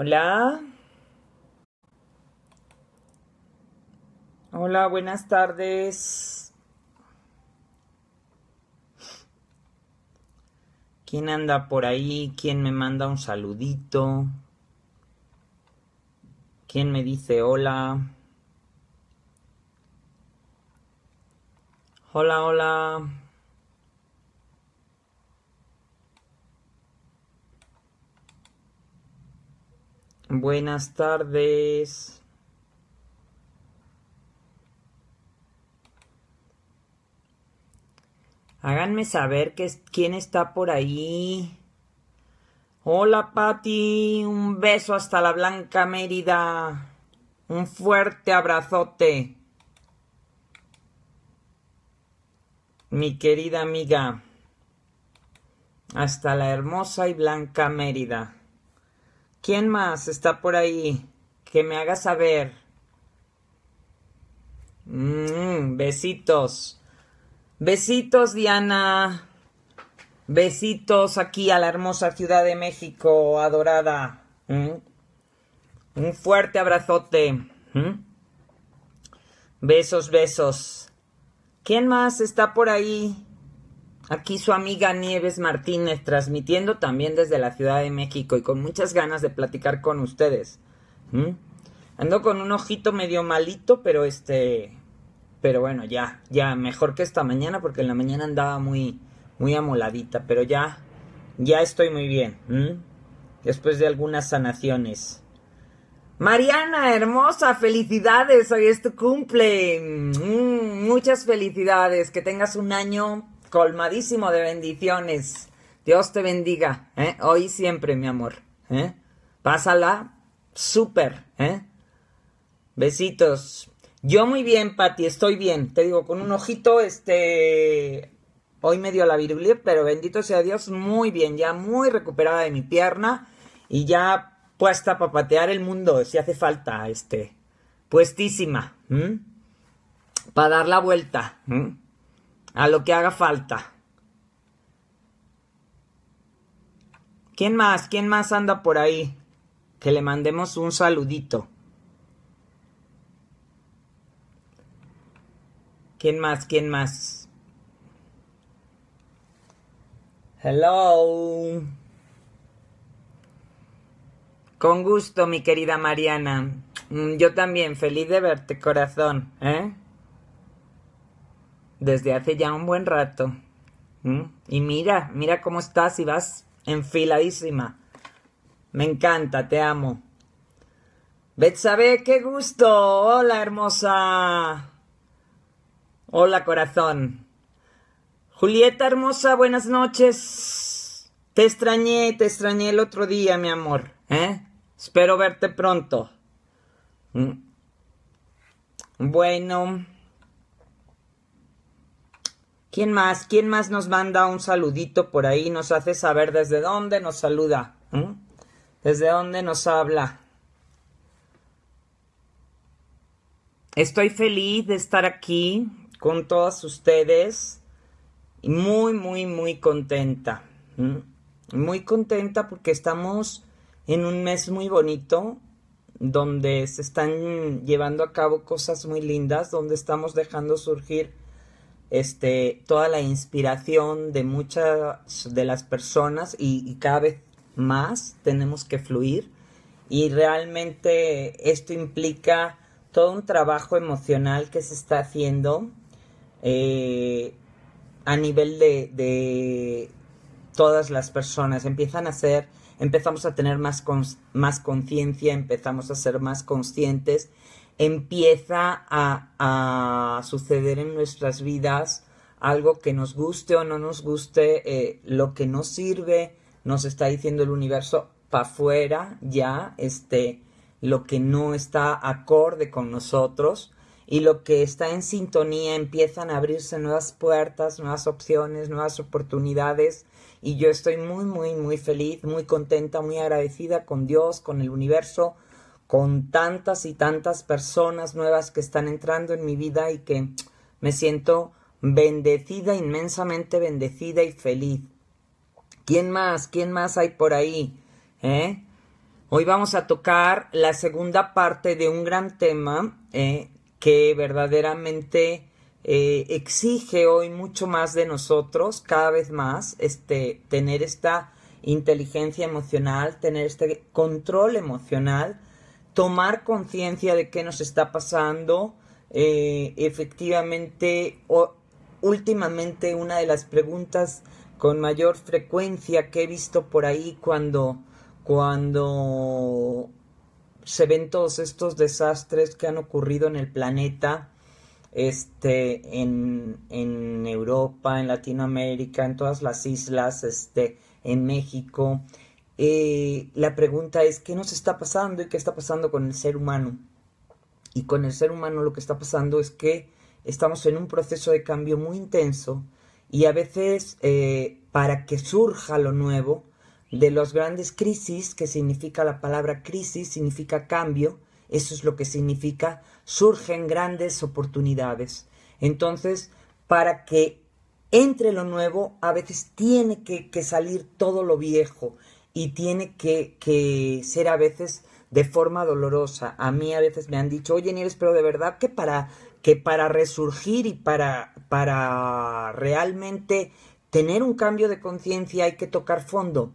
Hola. Hola, buenas tardes. ¿Quién anda por ahí? ¿Quién me manda un saludito? ¿Quién me dice hola? Hola, hola. Buenas tardes. Háganme saber quién está por ahí. Hola Patti, un beso hasta la Blanca Mérida. Un fuerte abrazote. Mi querida amiga, hasta la hermosa y blanca Mérida. ¿Quién más está por ahí? Que me haga saber. Mm, besitos. Besitos, Diana. Besitos aquí a la hermosa Ciudad de México, adorada. Mm. Un fuerte abrazote. Mm. Besos, besos. ¿Quién más está por ahí? Aquí su amiga Nieves Martínez transmitiendo también desde la Ciudad de México y con muchas ganas de platicar con ustedes. ¿Mm? Ando con un ojito medio malito, pero este, pero bueno, ya, ya mejor que esta mañana porque en la mañana andaba muy, muy amoladita, pero ya, ya estoy muy bien. ¿Mm? Después de algunas sanaciones. Mariana, hermosa, felicidades, hoy es tu cumple. Mm, muchas felicidades, que tengas un año colmadísimo de bendiciones. Dios te bendiga, ¿eh? hoy y siempre, mi amor. ¿eh? Pásala súper. ¿eh? Besitos. Yo muy bien, Pati, estoy bien. Te digo, con un ojito, este. Hoy me dio la virulía pero bendito sea Dios, muy bien, ya muy recuperada de mi pierna y ya puesta para patear el mundo, si hace falta, este. Puestísima, para dar la vuelta a lo que haga falta. ¿Quién más? ¿Quién más anda por ahí? Que le mandemos un saludito. ¿Quién más? ¿Quién más? Hello. Con gusto, mi querida Mariana. Mm, yo también, feliz de verte, corazón, ¿eh? desde hace ya un buen rato. ¿Mm? Y mira, mira cómo estás y vas enfiladísima. Me encanta, te amo. Betsabe, qué gusto. Hola, hermosa. Hola, corazón. Julieta, hermosa, buenas noches. Te extrañé, te extrañé el otro día, mi amor. ¿eh? Espero verte pronto. ¿Mm? Bueno. ¿Quién más? ¿Quién más nos manda un saludito por ahí? Nos hace saber desde dónde nos saluda. ¿Desde dónde nos habla? Estoy feliz de estar aquí con todas ustedes. Y muy, muy, muy contenta. Muy contenta porque estamos en un mes muy bonito donde se están llevando a cabo cosas muy lindas, donde estamos dejando surgir este, toda la inspiración de muchas de las personas y, cada vez más tenemos que fluir y realmente esto implica todo un trabajo emocional que se está haciendo eh, a nivel de, todas las personas. Empiezan a ser, empezamos a tener más, más conciencia, empezamos a ser más conscientes empieza a, suceder en nuestras vidas algo que nos guste o no nos guste, eh, lo que no sirve, nos está diciendo el universo para afuera ya, este, lo que no está acorde con nosotros y lo que está en sintonía empiezan a abrirse nuevas puertas, nuevas opciones, nuevas oportunidades y yo estoy muy, muy, muy feliz, muy contenta, muy agradecida con Dios, con el universo, con tantas y tantas personas nuevas que están entrando en mi vida y que me siento bendecida, inmensamente bendecida y feliz. ¿Quién más? ¿Quién más hay por ahí? ¿Eh? Hoy vamos a tocar la segunda parte de un gran tema ¿eh? que verdaderamente eh, exige hoy mucho más de nosotros, cada vez más, este, tener esta inteligencia emocional, tener este control emocional tomar conciencia de qué nos está pasando. Eh, efectivamente, últimamente una de las preguntas con mayor frecuencia que he visto por ahí cuando, cuando se ven todos estos desastres que han ocurrido en el planeta, este, en, en Europa, en Latinoamérica, en todas las islas, este, en México, eh, la pregunta es, ¿qué nos está pasando y qué está pasando con el ser humano? Y con el ser humano lo que está pasando es que estamos en un proceso de cambio muy intenso y a veces eh, para que surja lo nuevo, de las grandes crisis, que significa la palabra crisis, significa cambio, eso es lo que significa, surgen grandes oportunidades. Entonces, para que entre lo nuevo, a veces tiene que salir todo lo viejo y tiene que, ser a veces de forma dolorosa. A mí a veces me han dicho, oye Nieves, pero de verdad que para, que para resurgir y para, para realmente tener un cambio de conciencia hay que tocar fondo.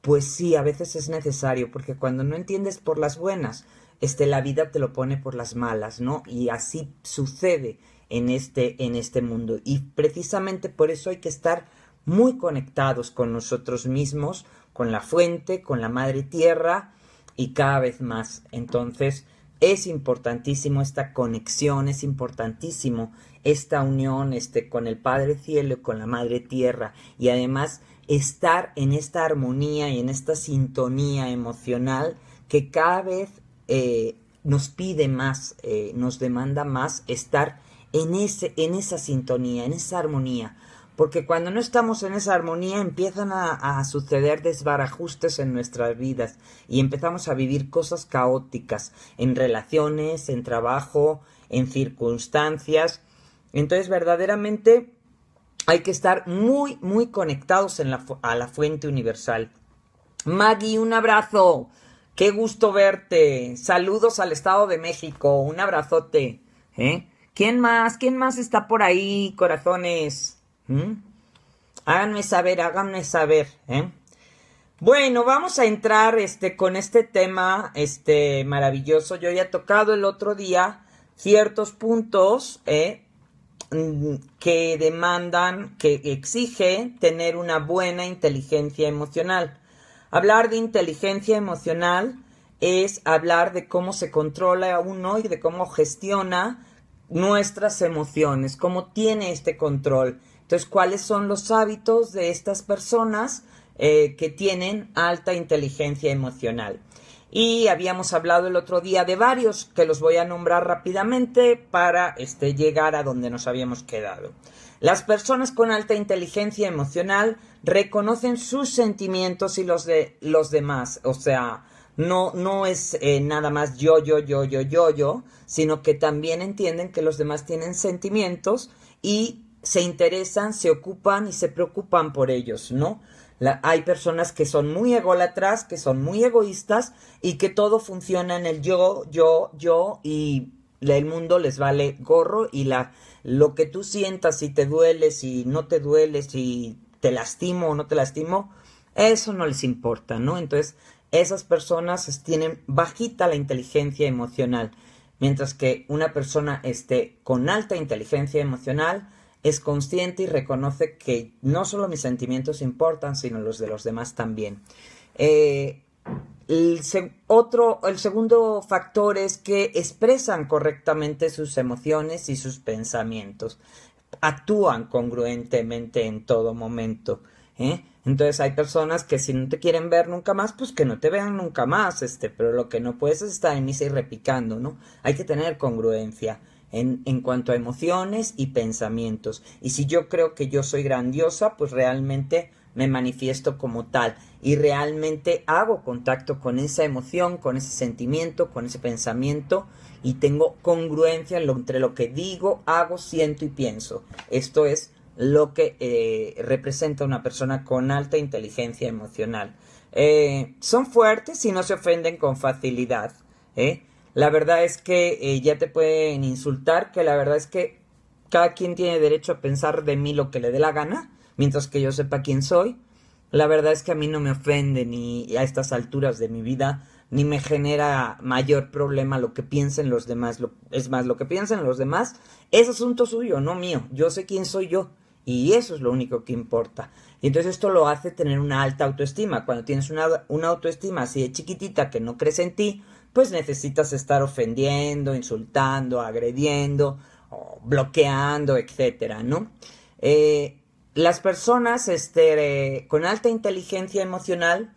Pues sí, a veces es necesario, porque cuando no entiendes por las buenas, este, la vida te lo pone por las malas, ¿no? Y así sucede en este, en este mundo. Y precisamente por eso hay que estar muy conectados con nosotros mismos, con la fuente, con la madre tierra y cada vez más. Entonces es importantísimo esta conexión, es importantísimo esta unión este, con el Padre Cielo y con la Madre Tierra y además estar en esta armonía y en esta sintonía emocional que cada vez eh, nos pide más, eh, nos demanda más estar en, ese, en esa sintonía, en esa armonía, porque cuando no estamos en esa armonía empiezan a, suceder desbarajustes en nuestras vidas y empezamos a vivir cosas caóticas en relaciones, en trabajo, en circunstancias. Entonces verdaderamente hay que estar muy, muy conectados a la fuente universal. Maggie, un abrazo. Qué gusto verte. Saludos al Estado de México. Un abrazote. ¿Eh? ¿Quién más? ¿Quién más está por ahí, corazones? ¿Mm? Háganme saber, háganme saber. ¿eh? Bueno, vamos a entrar este, con este tema este, maravilloso. Yo ya he tocado el otro día ciertos puntos ¿eh? mm, que demandan, que exige tener una buena inteligencia emocional. Hablar de inteligencia emocional es hablar de cómo se controla a uno y de cómo gestiona nuestras emociones, cómo tiene este control. Entonces, ¿cuáles son los hábitos de estas personas eh, que tienen alta inteligencia emocional? Y habíamos hablado el otro día de varios que los voy a nombrar rápidamente para este, llegar a donde nos habíamos quedado. Las personas con alta inteligencia emocional reconocen sus sentimientos y los de los demás, o sea, no, no es eh, nada más yo, yo, yo, yo, yo, yo, sino que también entienden que los demás tienen sentimientos y se interesan, se ocupan y se preocupan por ellos, ¿no? hay personas que son muy ególatras, que son muy egoístas y que todo funciona en el yo, yo, yo y el mundo les vale gorro y la, lo que tú sientas, si te duele, si no te duele, si te lastimo o no te lastimo, eso no les importa, ¿no? Entonces, esas personas tienen bajita la inteligencia emocional, mientras que una persona esté con alta inteligencia emocional, es consciente y reconoce que no solo mis sentimientos importan, sino los de los demás también. Eh, el, otro, el segundo factor es que expresan correctamente sus emociones y sus pensamientos. Actúan congruentemente en todo momento. ¿eh? Entonces hay personas que si no te quieren ver nunca más, pues que no te vean nunca más, este, pero lo que no puedes es estar en misa y repicando, ¿no? Hay que tener congruencia en, cuanto a emociones y pensamientos. Y si yo creo que yo soy grandiosa, pues realmente me manifiesto como tal y realmente hago contacto con esa emoción, con ese sentimiento, con ese pensamiento y tengo congruencia entre lo que digo, hago, siento y pienso. Esto es lo que eh, representa una persona con alta inteligencia emocional. Eh, son fuertes y no se ofenden con facilidad. ¿eh? La verdad es que eh, ya te pueden insultar, que la verdad es que cada quien tiene derecho a pensar de mí lo que le dé la gana, mientras que yo sepa quién soy. La verdad es que a mí no me ofende ni a estas alturas de mi vida, ni me genera mayor problema lo que piensen los demás. es más, lo que piensen los demás es asunto suyo, no mío. Yo sé quién soy yo y eso es lo único que importa. Y entonces esto lo hace tener una alta autoestima. Cuando tienes una, una autoestima así de chiquitita que no crece en ti, pues necesitas estar ofendiendo, insultando, agrediendo, o bloqueando, etcétera, ¿no? Eh, las personas este, con alta inteligencia emocional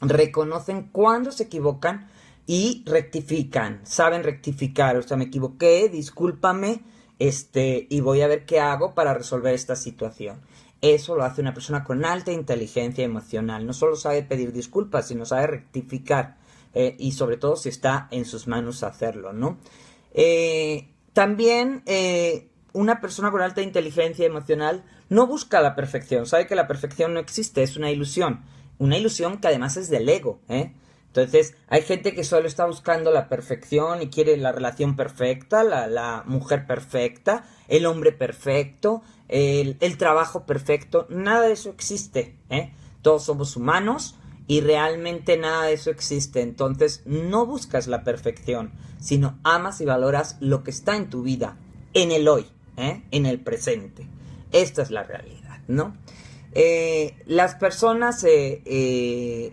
reconocen cuando se equivocan y rectifican, saben rectificar, o sea, me equivoqué, discúlpame, este, y voy a ver qué hago para resolver esta situación. Eso lo hace una persona con alta inteligencia emocional, no solo sabe pedir disculpas, sino sabe rectificar. Eh, y sobre todo si está en sus manos hacerlo, ¿no? Eh, también eh, una persona con alta inteligencia emocional no busca la perfección, sabe que la perfección no existe, es una ilusión, una ilusión que además es del ego, Entonces, hay gente que solo está buscando la perfección y quiere la relación perfecta, la, mujer perfecta, el hombre perfecto, el, trabajo perfecto. Nada de eso existe. Todos somos humanos, y realmente nada de eso existe. Entonces no buscas la perfección, sino amas y valoras lo que está en tu vida, en el hoy, ¿eh? en el presente. Esta es la realidad, ¿no? Eh, las personas eh,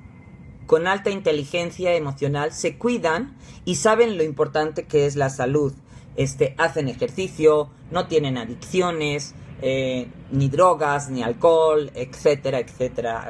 con alta inteligencia emocional se cuidan y saben lo importante que es la salud. Este, hacen ejercicio, no tienen adicciones, ni drogas, ni alcohol, etcétera, etcétera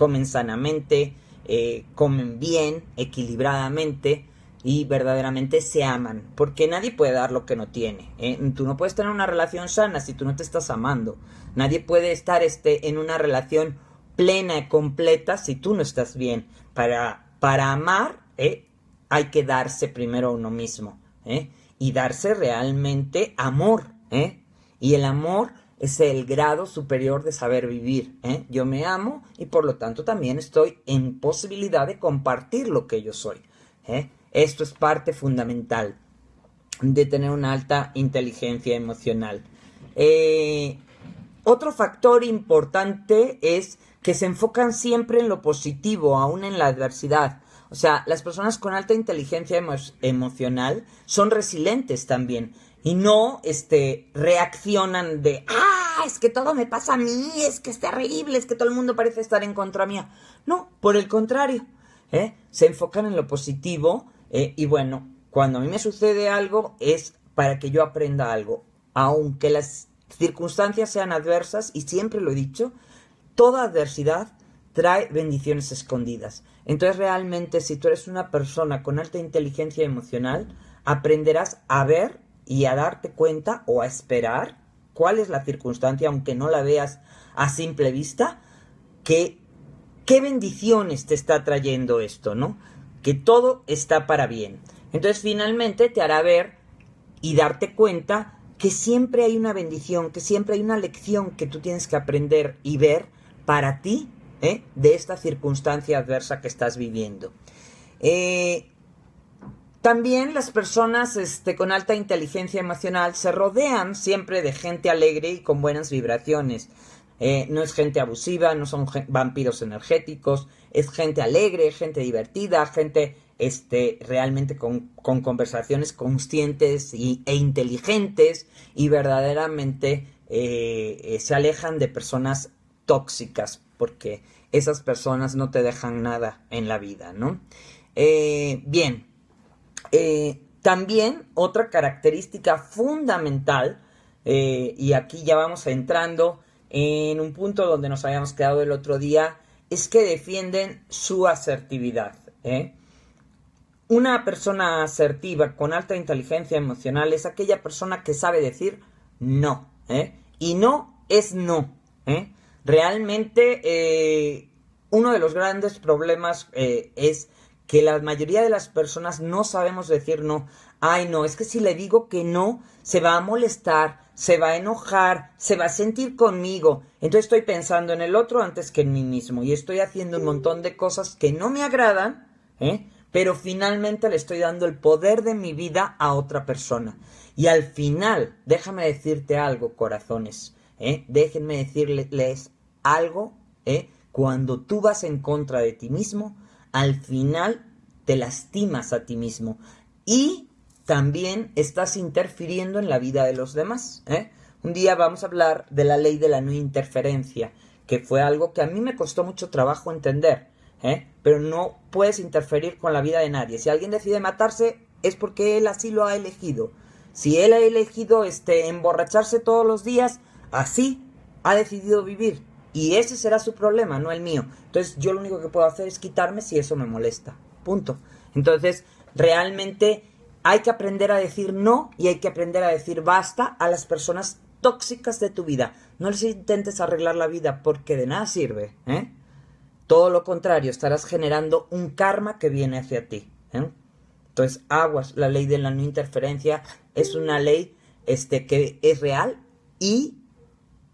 comen sanamente, eh, comen bien, equilibradamente y verdaderamente se aman, porque nadie puede dar lo que no tiene. Eh, tú no puedes tener una relación sana si tú no te estás amando. Nadie puede estar este, en una relación plena y completa si tú no estás bien. Para, para amar eh, hay que darse primero a uno mismo y darse realmente amor. Y el amor es el grado superior de saber vivir. ¿eh? Yo me amo y por lo tanto también estoy en posibilidad de compartir lo que yo soy. ¿eh? Esto es parte fundamental de tener una alta inteligencia emocional. Eh, otro factor importante es que se enfocan siempre en lo positivo, aún en la adversidad. O sea, las personas con alta inteligencia emocional son resilientes también y no este, reaccionan de, ah, es que todo me pasa a mí, es que es terrible, es que todo el mundo parece estar en contra mía. No, por el contrario, ¿eh? se enfocan en lo positivo eh, y bueno, cuando a mí me sucede algo es para que yo aprenda algo, aunque las circunstancias sean adversas, y siempre lo he dicho, toda adversidad trae bendiciones escondidas. Entonces realmente si tú eres una persona con alta inteligencia emocional, aprenderás a ver y a darte cuenta o a esperar cuál es la circunstancia, aunque no la veas a simple vista, que qué bendiciones te está trayendo esto, ¿no? Que todo está para bien. Entonces finalmente te hará ver y darte cuenta que siempre hay una bendición, que siempre hay una lección que tú tienes que aprender y ver para ti ¿eh? de esta circunstancia adversa que estás viviendo. Eh, también las personas este, con alta inteligencia emocional se rodean siempre de gente alegre y con buenas vibraciones. Eh, no es gente abusiva, no son vampiros energéticos, es gente alegre, gente divertida, gente este, realmente con, conversaciones conscientes e inteligentes y verdaderamente eh, eh, se alejan de personas tóxicas porque esas personas no te dejan nada en la vida, ¿no? bien, eh, también otra característica fundamental, eh, y aquí ya vamos entrando en un punto donde nos habíamos quedado el otro día, es que defienden su asertividad. ¿eh? Una persona asertiva con alta inteligencia emocional es aquella persona que sabe decir no. Y no es no. Realmente uno de los grandes problemas es que la mayoría de las personas no sabemos decir no. Ay, no, es que si le digo que no, se va a molestar, se va a enojar, se va a sentir conmigo. Entonces estoy pensando en el otro antes que en mí mismo y estoy haciendo un montón de cosas que no me agradan, ¿eh? pero finalmente le estoy dando el poder de mi vida a otra persona. Y al final, déjame decirte algo, corazones, ¿eh? déjenme decirles algo, ¿eh? cuando tú vas en contra de ti mismo, al final te lastimas a ti mismo y también estás interfiriendo en la vida de los demás. ¿eh? Un día vamos a hablar de la ley de la no interferencia, que fue algo que a mí me costó mucho trabajo entender, ¿eh? pero no puedes interferir con la vida de nadie. Si alguien decide matarse es porque él así lo ha elegido. Si él ha elegido este, emborracharse todos los días, así ha decidido vivir. Y ese será su problema, no el mío. Entonces yo lo único que puedo hacer es quitarme si eso me molesta. Punto. Entonces, realmente hay que aprender a decir no y hay que aprender a decir basta a las personas tóxicas de tu vida. No les intentes arreglar la vida porque de nada sirve. ¿eh? Todo lo contrario, estarás generando un karma que viene hacia ti. ¿eh? Entonces, aguas, la ley de la no interferencia es una ley este, que es real y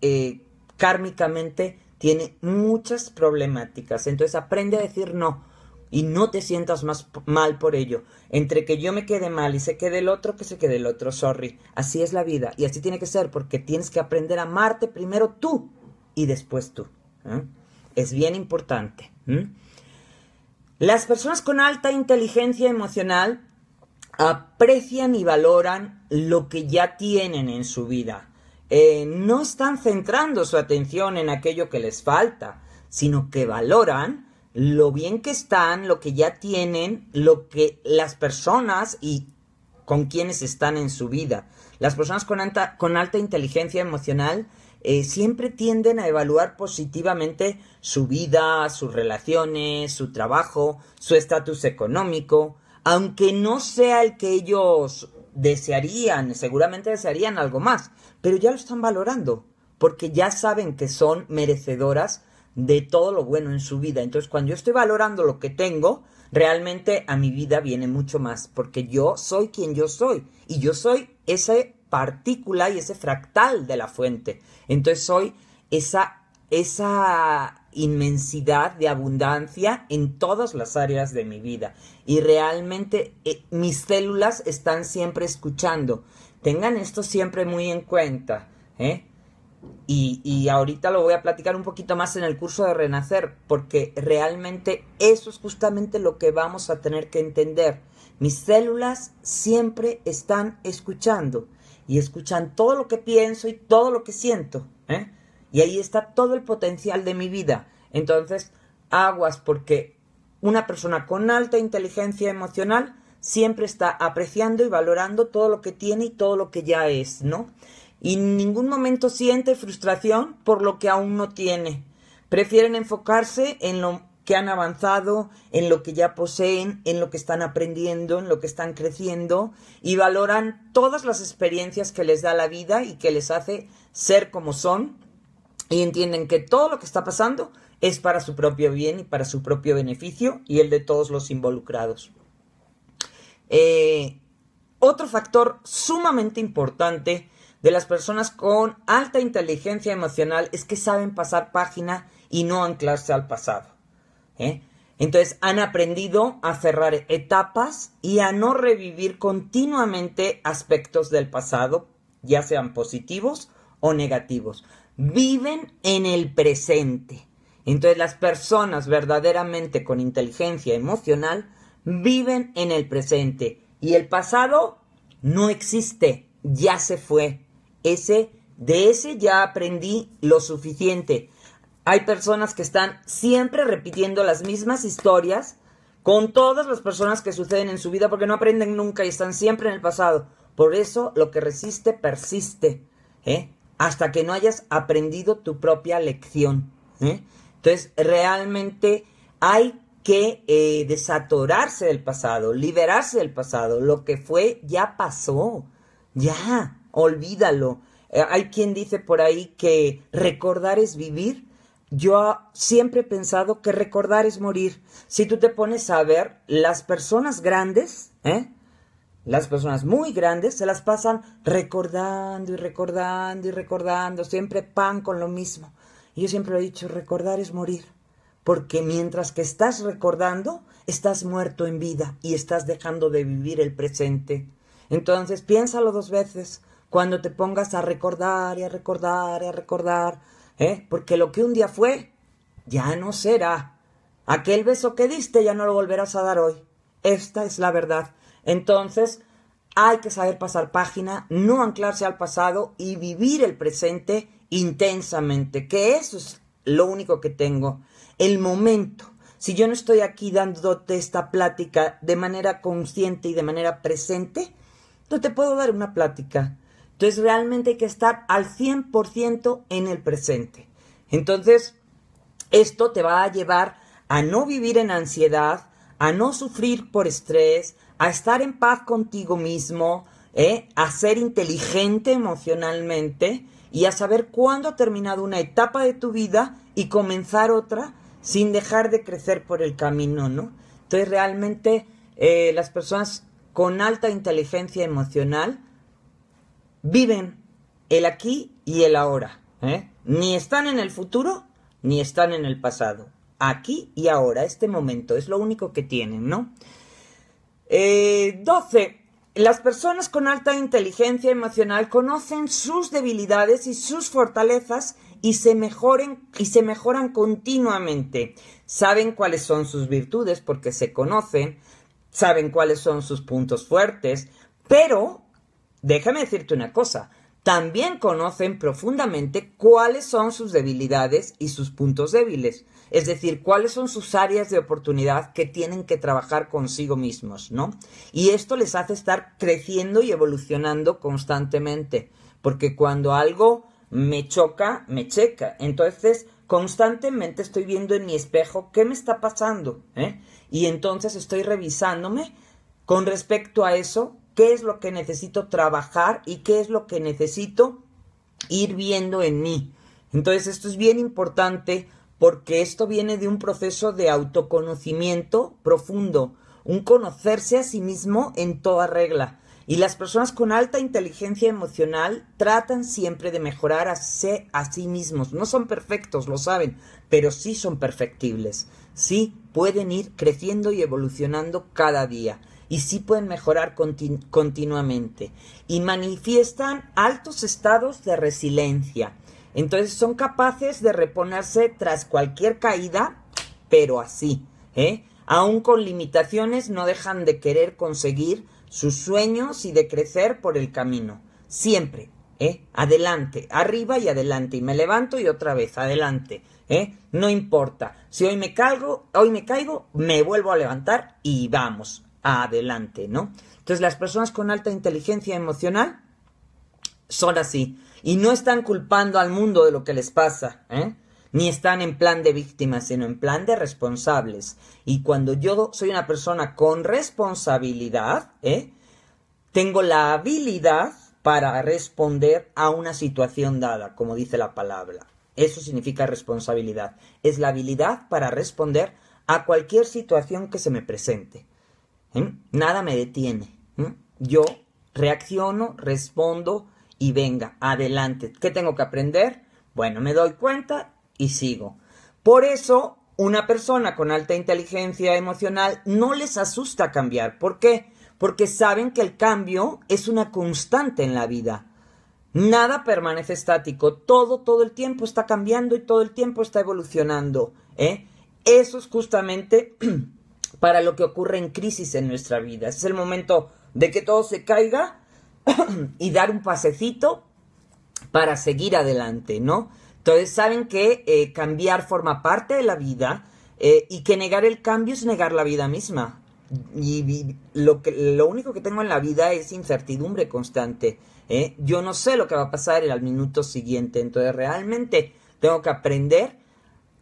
eh, kármicamente tiene muchas problemáticas. Entonces aprende a decir no y no te sientas más mal por ello. Entre que yo me quede mal y se quede el otro, que se quede el otro, sorry. Así es la vida y así tiene que ser porque tienes que aprender a amarte primero tú y después tú. ¿eh? Es bien importante. Las personas con alta inteligencia emocional aprecian y valoran lo que ya tienen en su vida eh, no están centrando su atención en aquello que les falta, sino que valoran lo bien que están, lo que ya tienen, lo que las personas y con quienes están en su vida. Las personas con alta, inteligencia emocional eh, siempre tienden a evaluar positivamente su vida, sus relaciones, su trabajo, su estatus económico, aunque no sea el que ellos desearían, seguramente desearían algo más, pero ya lo están valorando, porque ya saben que son merecedoras de todo lo bueno en su vida. Entonces, cuando yo estoy valorando lo que tengo, realmente a mi vida viene mucho más, porque yo soy quien yo soy, y yo soy esa partícula y ese fractal de la fuente. Entonces, soy esa, esa inmensidad de abundancia en todas las áreas de mi vida. Y realmente eh, mis células están siempre escuchando. Tengan esto siempre muy en cuenta. ¿eh? Y, y, ahorita lo voy a platicar un poquito más en el curso de Renacer, porque realmente eso es justamente lo que vamos a tener que entender. Mis células siempre están escuchando y escuchan todo lo que pienso y todo lo que siento. ¿eh? Y ahí está todo el potencial de mi vida. Entonces, aguas porque una persona con alta inteligencia emocional siempre está apreciando y valorando todo lo que tiene y todo lo que ya es, ¿no? Y en ningún momento siente frustración por lo que aún no tiene. Prefieren enfocarse en lo que han avanzado, en lo que ya poseen, en lo que están aprendiendo, en lo que están creciendo y valoran todas las experiencias que les da la vida y que les hace ser como son y entienden que todo lo que está pasando es para su propio bien y para su propio beneficio y el de todos los involucrados. Eh, otro factor sumamente importante de las personas con alta inteligencia emocional es que saben pasar página y no anclarse al pasado. ¿eh? Entonces han aprendido a cerrar etapas y a no revivir continuamente aspectos del pasado, ya sean positivos o negativos viven en el presente. Entonces las personas verdaderamente con inteligencia emocional viven en el presente y el pasado no existe, ya se fue. Ese de ese ya aprendí lo suficiente. Hay personas que están siempre repitiendo las mismas historias con todas las personas que suceden en su vida porque no aprenden nunca y están siempre en el pasado. Por eso lo que resiste persiste. ¿eh? hasta que no hayas aprendido tu propia lección. ¿eh? Entonces, realmente hay que eh, desatorarse del pasado, liberarse del pasado. Lo que fue ya pasó, ya, olvídalo. Eh, hay quien dice por ahí que recordar es vivir. Yo siempre he pensado que recordar es morir. Si tú te pones a ver, las personas grandes, ¿eh? Las personas muy grandes se las pasan recordando y recordando y recordando, siempre pan con lo mismo. Y yo siempre he dicho, recordar es morir, porque mientras que estás recordando, estás muerto en vida y estás dejando de vivir el presente. Entonces piénsalo dos veces cuando te pongas a recordar y a recordar y a recordar, ¿eh? porque lo que un día fue, ya no será. Aquel beso que diste ya no lo volverás a dar hoy. Esta es la verdad. Entonces, hay que saber pasar página, no anclarse al pasado y vivir el presente intensamente, que eso es lo único que tengo, el momento. Si yo no estoy aquí dándote esta plática de manera consciente y de manera presente, no te puedo dar una plática. Entonces realmente hay que estar al 100% en el presente. Entonces, esto te va a llevar a no vivir en ansiedad, a no sufrir por estrés, a estar en paz contigo mismo, ¿eh? a ser inteligente emocionalmente y a saber cuándo ha terminado una etapa de tu vida y comenzar otra sin dejar de crecer por el camino, ¿no? Entonces realmente eh, las personas con alta inteligencia emocional viven el aquí y el ahora. ¿eh? Ni están en el futuro ni están en el pasado. Aquí y ahora, este momento, es lo único que tienen, ¿no? 12. Eh, las personas con alta inteligencia emocional conocen sus debilidades y sus fortalezas y se, y se mejoran continuamente. Saben cuáles son sus virtudes porque se conocen, saben cuáles son sus puntos fuertes, pero déjame decirte una cosa, también conocen profundamente cuáles son sus debilidades y sus puntos débiles, es decir, cuáles son sus áreas de oportunidad que tienen que trabajar consigo mismos, ¿no? Y esto les hace estar creciendo y evolucionando constantemente, porque cuando algo me choca, me checa. Entonces, constantemente estoy viendo en mi espejo qué me está pasando, ¿eh? Y entonces estoy revisándome con respecto a eso qué es lo que necesito trabajar y qué es lo que necesito ir viendo en mí. Entonces esto es bien importante porque esto viene de un proceso de autoconocimiento profundo, un conocerse a sí mismo en toda regla. Y las personas con alta inteligencia emocional tratan siempre de mejorar a, sí, a sí mismos. No son perfectos, lo saben, pero sí son perfectibles. Sí pueden ir creciendo y evolucionando cada día y sí pueden mejorar continuamente y manifiestan altos estados de resiliencia. Entonces son capaces de reponerse tras cualquier caída, pero así, ¿eh? Aún con limitaciones no dejan de querer conseguir sus sueños y de crecer por el camino. Siempre, ¿eh? Adelante, arriba y adelante. Y me levanto y otra vez, adelante, ¿eh? No importa. Si hoy me caigo, hoy me caigo, me vuelvo a levantar y vamos adelante, ¿no? Entonces las personas con alta inteligencia emocional son así y no están culpando al mundo de lo que les pasa, ¿eh? ni están en plan de víctimas, sino en plan de responsables. Y cuando yo soy una persona con responsabilidad, ¿eh? tengo la habilidad para responder a una situación dada, como dice la palabra. Eso significa responsabilidad. Es la habilidad para responder a cualquier situación que se me presente. Nada me detiene. Yo reacciono, respondo y venga, adelante. ¿Qué tengo que aprender? Bueno, me doy cuenta y sigo. Por eso, una persona con alta inteligencia emocional no les asusta cambiar. ¿Por qué? Porque saben que el cambio es una constante en la vida. Nada permanece estático, todo, todo el tiempo está cambiando y todo el tiempo está evolucionando. ¿eh? Eso es justamente para lo que ocurre en crisis en nuestra vida. Este es el momento de que todo se caiga y dar un pasecito para seguir adelante, ¿no? Entonces saben que eh, cambiar forma parte de la vida eh, y que negar el cambio es negar la vida misma. Y, lo, que, lo único que tengo en la vida es incertidumbre constante. ¿eh? Yo no sé lo que va a pasar en el minuto siguiente, entonces realmente tengo que aprender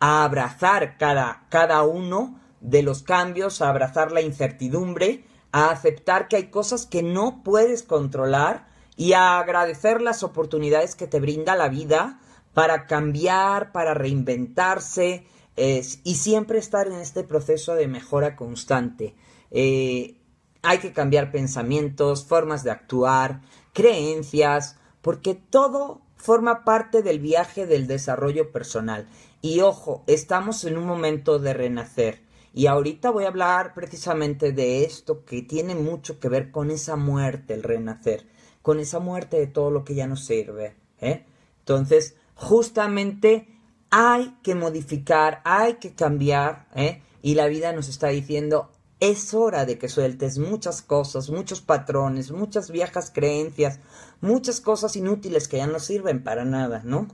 a abrazar cada, cada uno de los cambios, a abrazar la incertidumbre, a aceptar que hay cosas que no puedes controlar y a agradecer las oportunidades que te brinda la vida para cambiar, para reinventarse y siempre estar en este proceso de mejora constante. Eh, hay que cambiar pensamientos, formas de actuar, creencias, porque todo forma parte del viaje del desarrollo personal. Y ojo, estamos en un momento de renacer. Y ahorita voy a hablar precisamente de esto que tiene mucho que ver con esa muerte, el renacer, con esa muerte de todo lo que ya no sirve. ¿eh? Entonces, justamente hay que modificar, hay que cambiar, ¿eh? y la vida nos está diciendo, es hora de que sueltes muchas cosas, muchos patrones, muchas viejas creencias, muchas cosas inútiles que ya no sirven para nada, ¿no?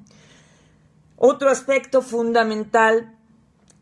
Otro aspecto fundamental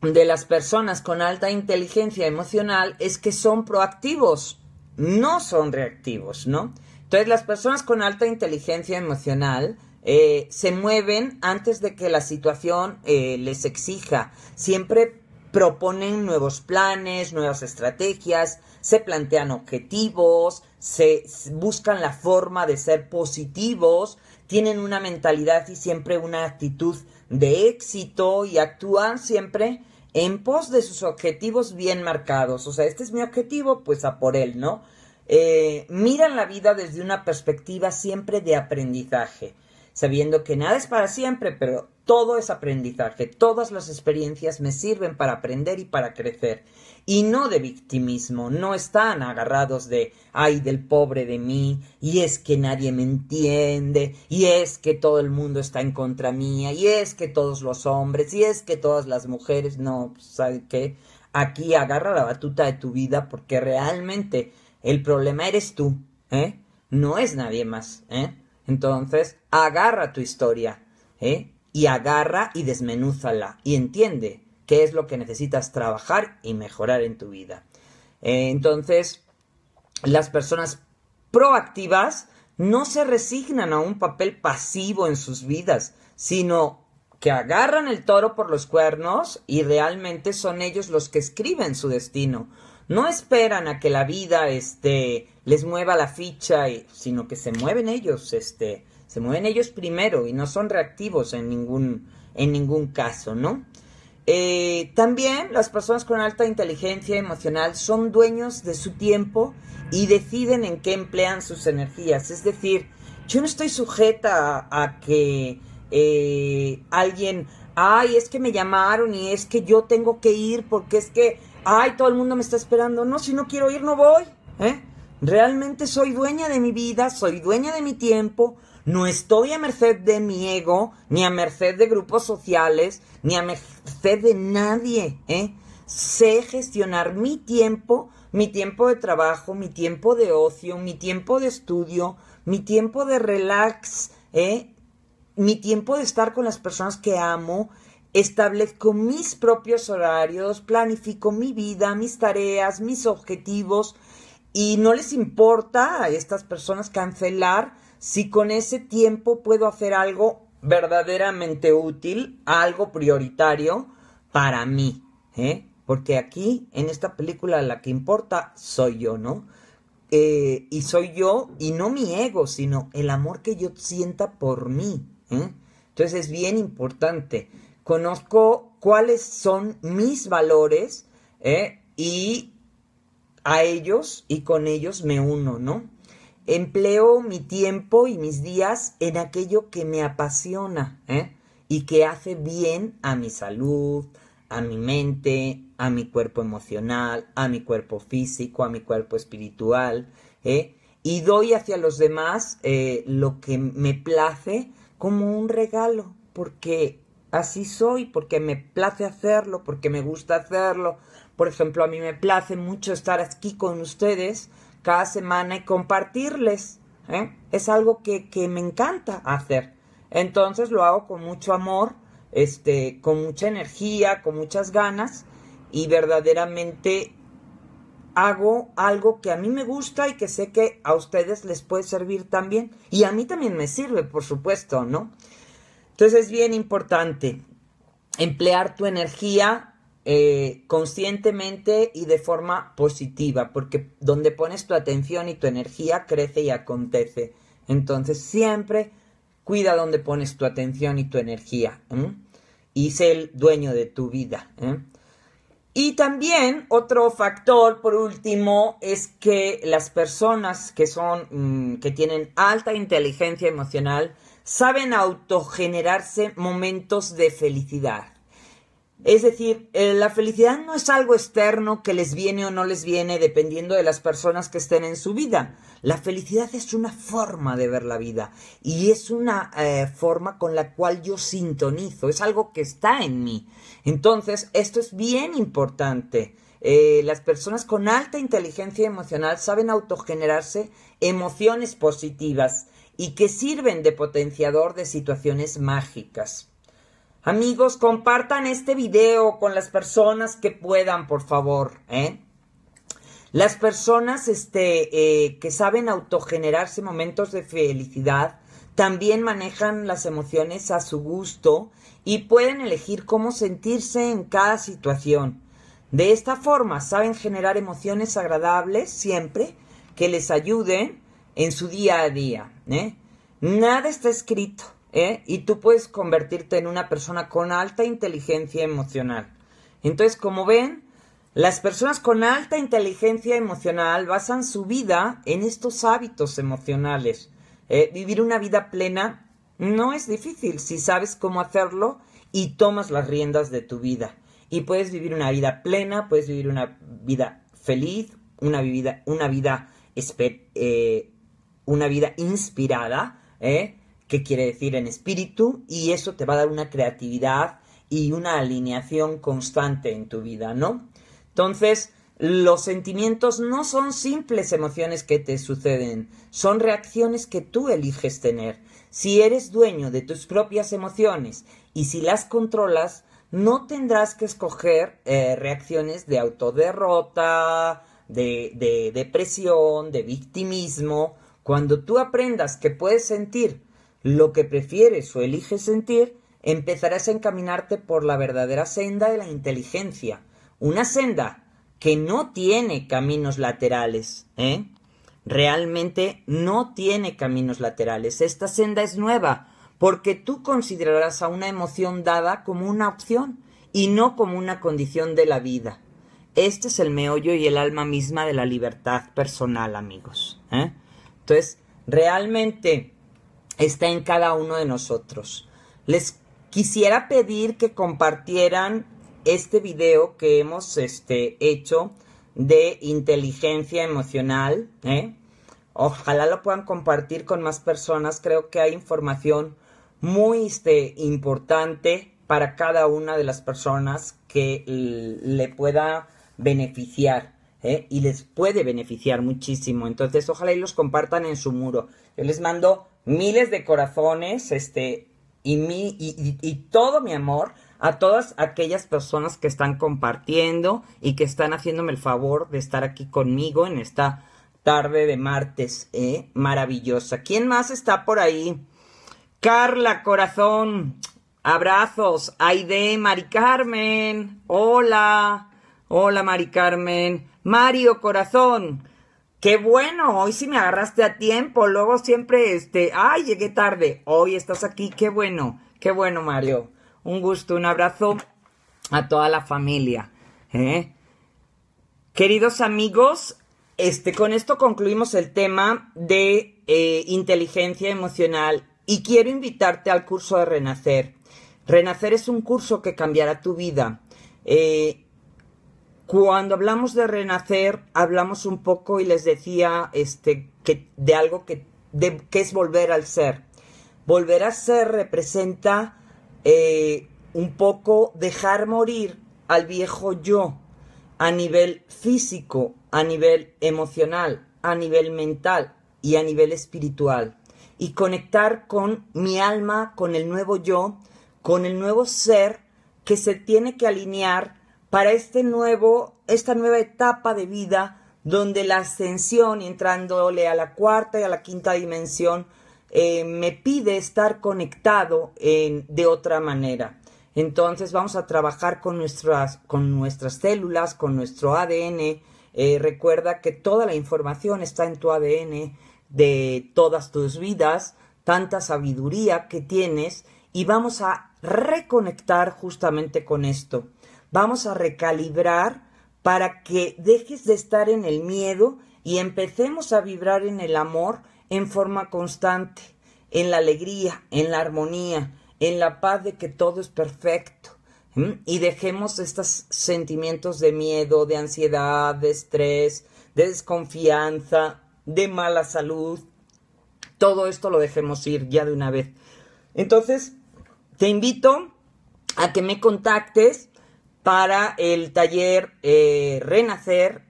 de las personas con alta inteligencia emocional es que son proactivos, no son reactivos, ¿no? Entonces las personas con alta inteligencia emocional eh, se mueven antes de que la situación eh, les exija. Siempre proponen nuevos planes, nuevas estrategias, se plantean objetivos, se buscan la forma de ser positivos, tienen una mentalidad y siempre una actitud de éxito y actúan siempre en pos de sus objetivos bien marcados. O sea, este es mi objetivo, pues a por él, ¿no? Eh, miran la vida desde una perspectiva siempre de aprendizaje sabiendo que nada es para siempre, pero todo es aprendizaje, todas las experiencias me sirven para aprender y para crecer. Y no de victimismo, no están agarrados de, ay, del pobre de mí, y es que nadie me entiende, y es que todo el mundo está en contra mía, y es que todos los hombres, y es que todas las mujeres, no, pues, ¿sabe qué? Aquí agarra la batuta de tu vida porque realmente el problema eres tú, ¿eh? No es nadie más, ¿eh? Entonces, agarra tu historia, ¿eh? Y agarra y desmenúzala y entiende qué es lo que necesitas trabajar y mejorar en tu vida. Eh, entonces, las personas proactivas no se resignan a un papel pasivo en sus vidas, sino que agarran el toro por los cuernos y realmente son ellos los que escriben su destino. No esperan a que la vida esté les mueva la ficha, sino que se mueven ellos, este, se mueven ellos primero y no son reactivos en ningún, en ningún caso, ¿no? Eh, también las personas con alta inteligencia emocional son dueños de su tiempo y deciden en qué emplean sus energías. Es decir, yo no estoy sujeta a, que eh, alguien, ay, es que me llamaron y es que yo tengo que ir porque es que, ay, todo el mundo me está esperando. No, si no quiero ir, no voy. ¿eh? Realmente soy dueña de mi vida, soy dueña de mi tiempo, no estoy a merced de mi ego, ni a merced de grupos sociales, ni a merced de nadie. ¿eh? Sé gestionar mi tiempo, mi tiempo de trabajo, mi tiempo de ocio, mi tiempo de estudio, mi tiempo de relax, ¿eh? mi tiempo de estar con las personas que amo. Establezco mis propios horarios, planifico mi vida, mis tareas, mis objetivos, y no les importa a estas personas cancelar si con ese tiempo puedo hacer algo verdaderamente útil, algo prioritario para mí, ¿eh? Porque aquí, en esta película, la que importa soy yo, ¿no? Eh, y soy yo, y no mi ego, sino el amor que yo sienta por mí. ¿eh? Entonces es bien importante. Conozco cuáles son mis valores ¿eh? y a ellos y con ellos me uno, ¿no? Empleo mi tiempo y mis días en aquello que me apasiona ¿eh? y que hace bien a mi salud, a mi mente, a mi cuerpo emocional, a mi cuerpo físico, a mi cuerpo espiritual, ¿eh? y doy hacia los demás eh, lo que me place como un regalo, porque así soy, porque me place hacerlo, porque me gusta hacerlo, por ejemplo, a mí me place mucho estar aquí con ustedes cada semana y compartirles. ¿eh? Es algo que, me encanta hacer. Entonces lo hago con mucho amor, este, con mucha energía, con muchas ganas y verdaderamente hago algo que a mí me gusta y que sé que a ustedes les puede servir también y a mí también me sirve, por supuesto, ¿no? Entonces es bien importante emplear tu energía eh, conscientemente y de forma positiva, porque donde pones tu atención y tu energía crece y acontece. Entonces siempre cuida donde pones tu atención y tu energía y sé el dueño de tu vida. Y también otro factor, por último, es que las personas que son mm, que tienen alta inteligencia emocional saben autogenerarse momentos de felicidad. Es decir, eh, la felicidad no es algo externo que les viene o no les viene dependiendo de las personas que estén en su vida. La felicidad es una forma de ver la vida y es una eh, forma con la cual yo sintonizo, es algo que está en mí. Entonces, esto es bien importante. Eh, las personas con alta inteligencia emocional saben autogenerarse emociones positivas y que sirven de potenciador de situaciones mágicas. Amigos, compartan este video con las personas que puedan, por favor. ¿eh? Las personas este, eh, que saben autogenerarse momentos de felicidad también manejan las emociones a su gusto y pueden elegir cómo sentirse en cada situación. De esta forma saben generar emociones agradables siempre que les ayuden en su día a día. ¿eh? Nada está escrito ¿eh? y tú puedes convertirte en una persona con alta inteligencia emocional. Entonces, como ven, las personas con alta inteligencia emocional basan su vida en estos hábitos emocionales. ¿eh? vivir una vida plena no es difícil si sabes cómo hacerlo y tomas las riendas de tu vida. Y puedes vivir una vida plena, puedes vivir una vida feliz, una vida, una vida, eh, una vida inspirada, ¿eh? Qué quiere decir en espíritu, y eso te va a dar una creatividad y una alineación constante en tu vida, ¿no? Entonces, los sentimientos no son simples emociones que te suceden, son reacciones que tú eliges tener. Si eres dueño de tus propias emociones y si las controlas, no tendrás que escoger eh, reacciones de autoderrota, de depresión, de victimismo. Cuando tú aprendas que puedes sentir lo que prefieres o eliges sentir, empezarás a encaminarte por la verdadera senda de la inteligencia, una senda que no tiene caminos laterales, ¿eh? Realmente no tiene caminos laterales. Esta senda es nueva porque tú considerarás a una emoción dada como una opción y no como una condición de la vida. Este es el meollo y el alma misma de la libertad personal, amigos. ¿eh? Entonces, realmente está en cada uno de nosotros. Les quisiera pedir que compartieran este video que hemos este, hecho de inteligencia emocional. ¿eh? Ojalá lo puedan compartir con más personas. Creo que hay información muy este, importante para cada una de las personas que le pueda beneficiar. ¿eh? y les puede beneficiar muchísimo. Entonces, ojalá y los compartan en su muro. Yo les mando miles de corazones, este, y, mi, y, todo mi amor a todas aquellas personas que están compartiendo y que están haciéndome el favor de estar aquí conmigo en esta tarde de martes, ¿eh? Maravillosa. ¿Quién más está por ahí? Carla, corazón. Abrazos. Aide, Mari Carmen. Hola. Hola, Mari Carmen. Mario Corazón, qué bueno, hoy sí me agarraste a tiempo, luego siempre, este, ay, llegué tarde, hoy estás aquí, qué bueno, qué bueno, Mario. Un gusto, un abrazo a toda la familia. ¿eh? Queridos amigos, este, con esto concluimos el tema de eh, inteligencia emocional y quiero invitarte al curso de Renacer. Renacer es un curso que cambiará tu vida. Eh, cuando hablamos de renacer, hablamos un poco y les decía este, que de algo que, es volver al ser. Volver a ser representa eh, un poco dejar morir al viejo yo a nivel físico, a nivel emocional, a nivel mental y a nivel espiritual. Y conectar con mi alma, con el nuevo yo, con el nuevo ser que se tiene que alinear para este nuevo, esta nueva etapa de vida donde la ascensión, entrándole a la cuarta y a la quinta dimensión, eh, me pide estar conectado de otra manera. Entonces vamos a trabajar con nuestras, con nuestras células, con nuestro ADN. Eh, recuerda que toda la información está en tu ADN de todas tus vidas, tanta sabiduría que tienes y vamos a reconectar justamente con esto vamos a recalibrar para que dejes de estar en el miedo y empecemos a vibrar en el amor en forma constante, en la alegría, en la armonía, en la paz de que todo es perfecto. Y dejemos estos sentimientos de miedo, de ansiedad, de estrés, de desconfianza, de mala salud. Todo esto lo dejemos ir ya de una vez. Entonces, te invito a que me contactes para el taller eh, Renacer,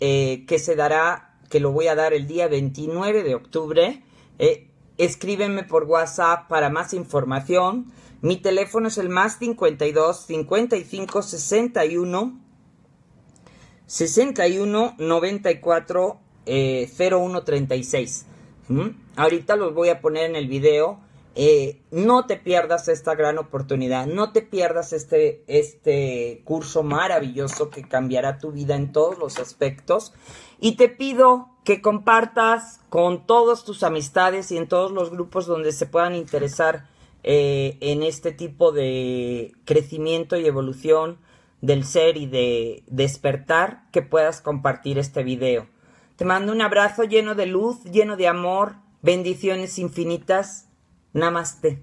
eh, que se dará, que lo voy a dar el día 29 de octubre. Eh, escríbenme escríbeme por WhatsApp para más información. Mi teléfono es el más 52 55 61 61 94 01 36. Ahorita los voy a poner en el video eh, no te pierdas esta gran oportunidad, no te pierdas este, este curso maravilloso que cambiará tu vida en todos los aspectos. Y te pido que compartas con todas tus amistades y en todos los grupos donde se puedan interesar eh, en este tipo de crecimiento y evolución del ser y de despertar, que puedas compartir este video. Te mando un abrazo lleno de luz, lleno de amor, bendiciones infinitas Namaste.